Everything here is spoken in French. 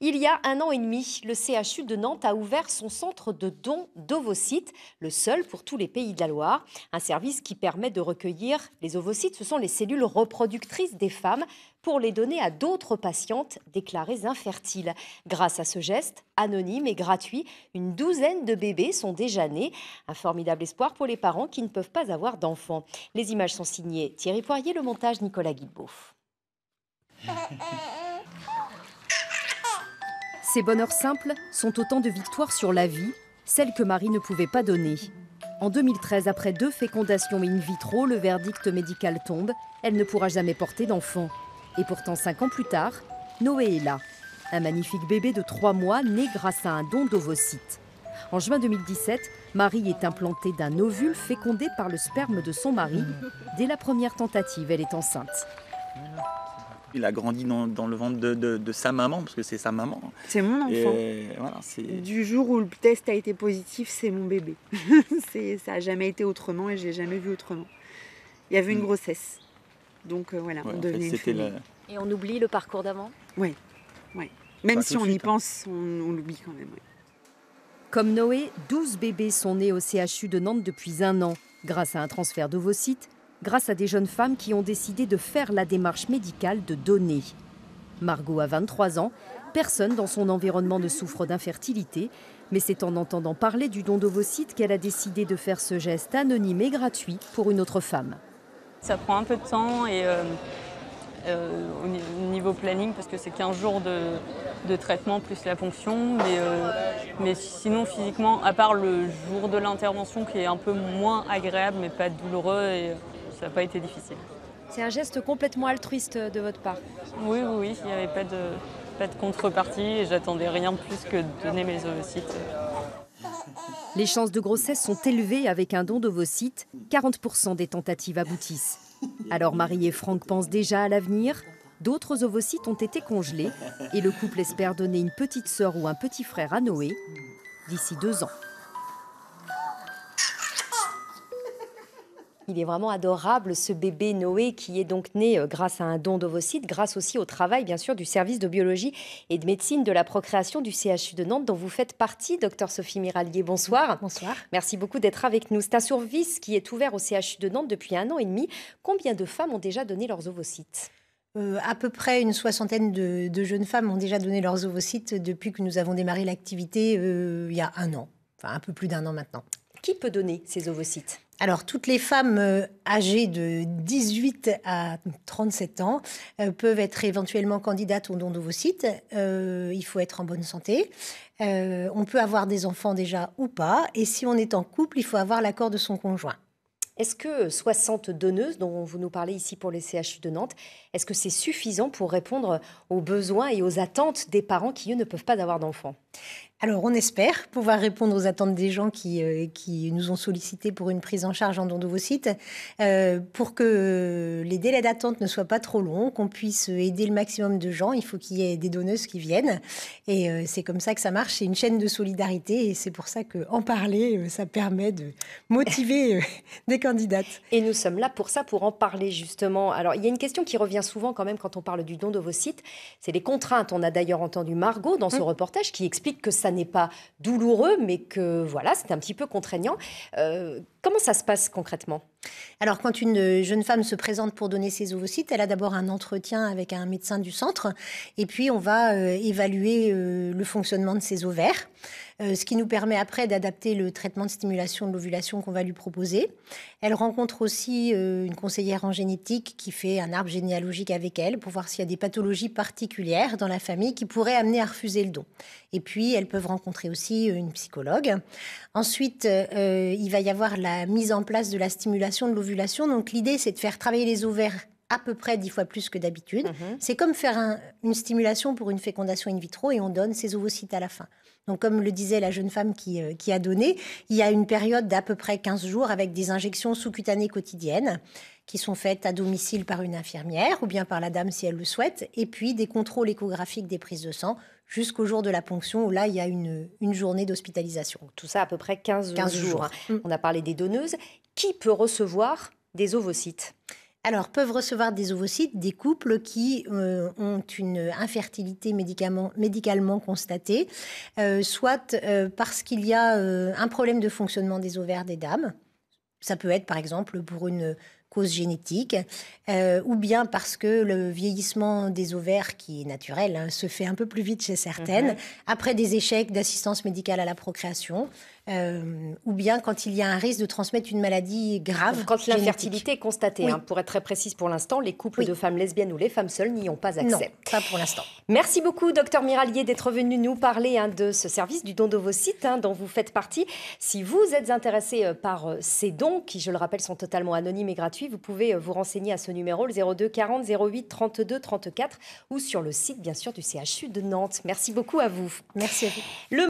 Il y a un an et demi, le CHU de Nantes a ouvert son centre de don d'ovocytes, le seul pour tous les pays de la Loire. Un service qui permet de recueillir les ovocytes, ce sont les cellules reproductrices des femmes, pour les donner à d'autres patientes déclarées infertiles. Grâce à ce geste, anonyme et gratuit, une douzaine de bébés sont déjà nés. Un formidable espoir pour les parents qui ne peuvent pas avoir d'enfants. Les images sont signées Thierry Poirier, le montage Nicolas Guilbeault. Ces bonheurs simples sont autant de victoires sur la vie, celles que Marie ne pouvait pas donner. En 2013, après deux fécondations in vitro, le verdict médical tombe, elle ne pourra jamais porter d'enfant. Et pourtant, cinq ans plus tard, Noé est là, un magnifique bébé de trois mois né grâce à un don d'ovocytes. En juin 2017, Marie est implantée d'un ovule fécondé par le sperme de son mari. Dès la première tentative, elle est enceinte il a grandi dans, le ventre de, sa maman, parce que c'est sa maman. C'est mon enfant. du jour où le test a été positif, c'est mon bébé. ça n'a jamais été autrement et je l'ai jamais vu autrement. Il y avait une mm. grossesse. Donc euh, voilà, on devenait Et on oublie le parcours d'avant Oui, ouais. même si on y hein. pense, on, l'oublie quand même. Comme Noé, 12 bébés sont nés au CHU de Nantes depuis un an, grâce à un transfert d'ovocytes grâce à des jeunes femmes qui ont décidé de faire la démarche médicale de donner. Margot a 23 ans, personne dans son environnement ne souffre d'infertilité, mais c'est en entendant parler du don d'ovocytes qu'elle a décidé de faire ce geste anonyme et gratuit pour une autre femme. Ça prend un peu de temps et euh, euh, au niveau planning, parce que c'est 15 jours de, traitement plus la ponction, euh, mais, sinon physiquement, à part le jour de l'intervention qui est un peu moins agréable mais pas douloureux, ça n'a pas été difficile. C'est un geste complètement altruiste de votre part. Oui, oui, oui, il n'y avait pas de, contrepartie et j'attendais rien de plus que de donner mes ovocytes. Les chances de grossesse sont élevées avec un don d'ovocytes. 40% des tentatives aboutissent. Alors Marie et Franck pensent déjà à l'avenir. D'autres ovocytes ont été congelés et le couple espère donner une petite sœur ou un petit frère à Noé d'ici deux ans. Il est vraiment adorable, ce bébé Noé qui est donc né euh, grâce à un don d'ovocytes, grâce aussi au travail, bien sûr, du service de biologie et de médecine de la procréation du CHU de Nantes, dont vous faites partie, docteur Sophie Mirallier. Bonsoir. Bonsoir. Merci beaucoup d'être avec nous. C'est un service qui est ouvert au CHU de Nantes depuis un an et demi. Combien de femmes ont déjà donné leurs ovocytes euh, à peu près une soixantaine de, jeunes femmes ont déjà donné leurs ovocytes depuis que nous avons démarré l'activité euh, il y a un an, enfin un peu plus d'un an maintenant qui peut donner ces ovocytes alors, toutes les femmes euh, âgées de 18 à 37 ans euh, peuvent être éventuellement candidates au don d'ovocytes. Euh, il faut être en bonne santé. on peut avoir des enfants déjà ou pas. Et si on est en couple, il faut avoir l'accord de son conjoint. Est-ce que 60 donneuses dont vous nous parlez ici pour les CHU de Nantes, est-ce que c'est suffisant pour répondre aux besoins et aux attentes des parents qui, eux, ne peuvent pas avoir d'enfants alors, on espère pouvoir répondre aux attentes des gens qui, euh, qui nous ont sollicités pour une prise en charge en don de vos sites, euh, pour que les délais d'attente ne soient pas trop longs, qu'on puisse aider le maximum de gens. Il faut qu'il y ait des donneuses qui viennent. Et euh, c'est comme ça que ça marche. C'est une chaîne de solidarité. Et c'est pour ça qu'en parler, ça permet de motiver des candidates. Et nous sommes là pour ça, pour en parler justement. Alors, il y a une question qui revient souvent quand même quand on parle du don de vos sites. C'est les contraintes. On a d'ailleurs entendu Margot dans ce mmh. reportage qui explique que ça n'est pas douloureux, mais que voilà, c'est un petit peu contraignant. Euh, comment ça se passe concrètement alors, quand une jeune femme se présente pour donner ses ovocytes, elle a d'abord un entretien avec un médecin du centre, et puis on va euh, évaluer euh, le fonctionnement de ses ovaires, euh, ce qui nous permet après d'adapter le traitement de stimulation de l'ovulation qu'on va lui proposer. Elle rencontre aussi une conseillère en génétique qui fait un arbre généalogique avec elle pour voir s'il y a des pathologies particulières dans la famille qui pourraient amener à refuser le don. Et puis, elles peuvent rencontrer aussi une psychologue. Ensuite, il va y avoir la mise en place de la stimulation de l'ovulation. Donc l'idée, c'est de faire travailler les ovaires à peu près dix fois plus que d'habitude. Mhm. C'est comme faire une stimulation pour une fécondation in vitro et on donne ses ovocytes à la fin. Donc, comme le disait la jeune femme qui, euh, qui a donné, il y a une période d'à peu près 15 jours avec des injections sous-cutanées quotidiennes qui sont faites à domicile par une infirmière ou bien par la dame si elle le souhaite, et puis des contrôles échographiques des prises de sang jusqu'au jour de la ponction où là, il y a une, une journée d'hospitalisation. Tout ça à peu près 15, jours. Mm. On a parlé des donneuses. Qui peut recevoir des ovocytes alors, peuvent recevoir des ovocytes des couples qui euh, ont une infertilité médicalement constatée, euh, soit euh, parce qu'il y a un problème de fonctionnement des ovaires des dames. Ça peut être, par exemple, pour une cause génétique, euh, ou bien parce que le vieillissement des ovaires, qui est naturel, hein, se fait un peu plus vite chez certaines, mhm. après des échecs d'assistance médicale à la procréation, euh, ou bien quand il y a un risque de transmettre une maladie grave. quand l'infertilité est constatée, hein, pour être très précise pour l'instant, les couples de femmes lesbiennes ou les femmes seules n'y ont pas accès. Non, pas pour l'instant. Merci beaucoup, docteur Miralier, d'être venu nous parler hein, de ce service du don d'ovocytes dont vous faites partie. Si vous êtes intéressé euh, par ces dons, qui, je le rappelle, sont totalement anonymes et gratuits, vous pouvez euh, vous renseigner à ce numéro, le 02 40 08 32 34 ou sur le site, bien sûr, du CHU de Nantes. Merci beaucoup à vous. Merci à vous.